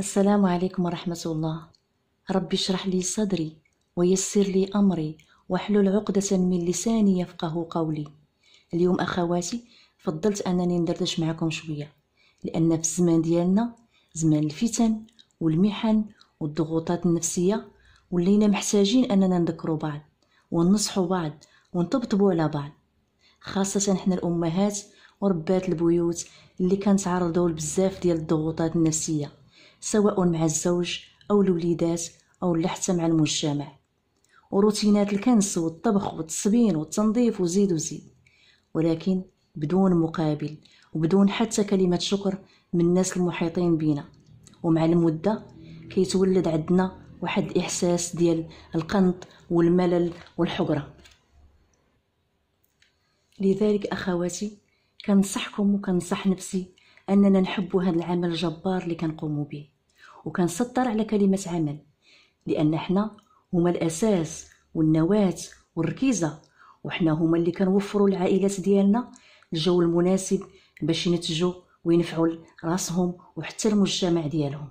السلام عليكم ورحمة الله ربي اشرح لي صدري ويسر لي أمري واحلل عقدة من لساني يفقه قولي اليوم أخواتي فضلت أنني ندردش معكم شوية لأن في الزمان ديالنا زمان الفتن والمحن والضغوطات النفسية ولينا محتاجين أننا نذكروا بعض وننصحوا بعض ونطبطبوا على بعض خاصة حنا الأمهات وربات البيوت اللي كنتعرضوا لبزاف ديال الضغوطات النفسيه سواء مع الزوج أو الوليدات أو حتى مع المجتمع وروتينات الكنس والطبخ والتصبين والتنظيف وزيد وزيد ولكن بدون مقابل وبدون حتى كلمة شكر من الناس المحيطين بينا ومع المدة كيتولد عندنا واحد إحساس ديال القنط والملل والحقرة لذلك أخواتي كنصحكم وكنصح نفسي اننا نحب هذا العمل الجبار اللي كنقومو به وكنسطر على كلمه عمل لان حنا هما الاساس والنواه والركيزه وحنا هما اللي كنوفروا للعائلات ديالنا الجو المناسب باش ينتجوا وينفعوا راسهم وحتى المجتمع ديالهم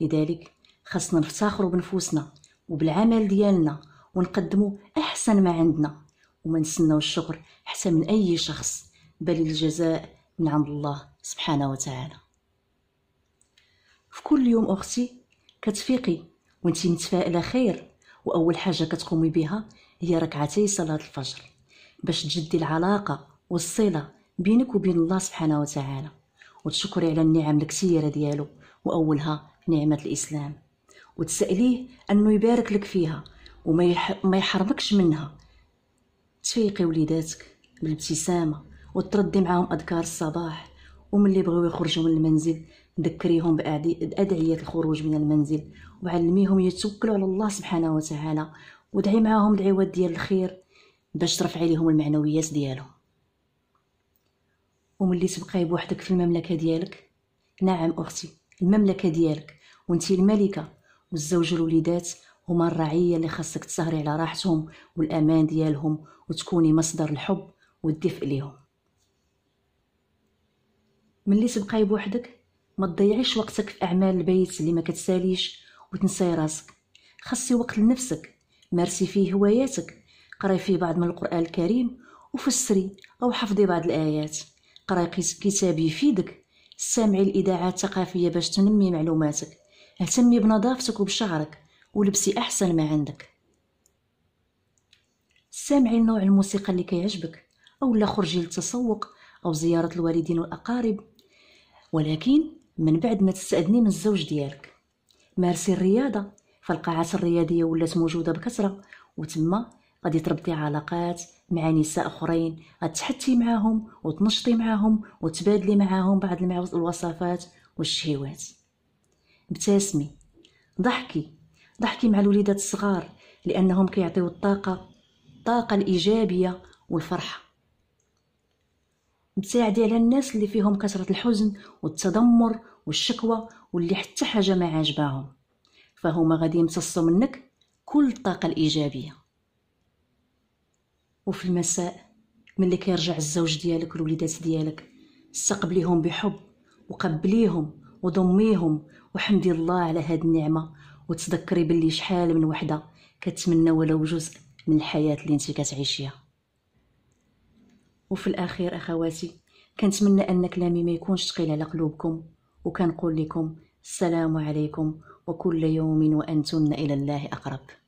لذلك خاصنا نفتخروا بنفوسنا وبالعمل ديالنا ونقدموا احسن ما عندنا وما نسناو الشكر حتى من اي شخص بل الجزاء من نعم عند الله سبحانه وتعالى في كل يوم اختي كتفيقي وانت متفائله خير واول حاجه كتقومي بها هي ركعتي صلاه الفجر باش تجدي العلاقه والصله بينك وبين الله سبحانه وتعالى وتشكري على النعم الكثيره ديالو واولها نعمه الاسلام وتساليه انه يبارك لك فيها وما يحرمكش منها تفيقي وليداتك بالابتسامه وتردي معاهم اذكار الصباح وملي بغيو يخرجوا من المنزل ذكريهم بأدعية الخروج من المنزل وعلميهم يتوكلوا على الله سبحانه وتعالى ودعي معاهم دعوات ديال الخير باش ترفعي عليهم المعنويات ديالهم وملي تبقاي بوحدك في المملكه ديالك نعم اختي المملكه ديالك وانتي الملكه والزوج الوليدات هما الرعيه اللي خاصك تسهري على راحتهم والامان ديالهم وتكوني مصدر الحب والدفء ليهم ملي تبقاي بوحدك ما تضيعيش وقتك في اعمال البيت اللي ما كتساليش وتنساي راسك خصي وقت لنفسك مارسي فيه هواياتك قراي فيه بعض من القران الكريم وفسري او حفظي بعض الايات قراي كتاب يفيدك سامعي الاذاعات الثقافيه باش تنمي معلوماتك اهتمي بنظافتك وبشعرك ولبسي احسن ما عندك سامعي لنوع الموسيقى اللي كيعجبك اولا خرجي للتسوق او زياره الوالدين والاقارب ولكن من بعد ما تستأذني من الزوج ديالك مارسي الرياضة فالقاعات الرياضية ولات موجودة بكثرة وتما غادي تربطي علاقات مع نساء اخرين غتحتي معاهم وتنشطي معاهم وتبادلي معاهم بعض الوصفات والشهوات ابتسمي ضحكي ضحكي مع الوليدات الصغار لانهم كيعطيو الطاقه الطاقه الايجابيه والفرحه نساعدي على الناس اللي فيهم كثرة الحزن والتذمر والشكوى واللي حتى حاجة ما عاجباهم فهما غادي يمتصوا منك كل الطاقة الإيجابية وفي المساء ملي كيرجع الزوج ديالك والوليدات ديالك استقبليهم بحب وقبليهم وضميهم وحمدي الله على هاد النعمة وتذكري باللي شحال من وحدة كتمنى ولو جزء من الحياة اللي انت كتعيشيها وفي الأخير أخواتي كنتمنى أن كلامي ما يكونش ثقيل على قلوبكم وكنقول لكم السلام عليكم وكل يوم وانتم إلى الله أقرب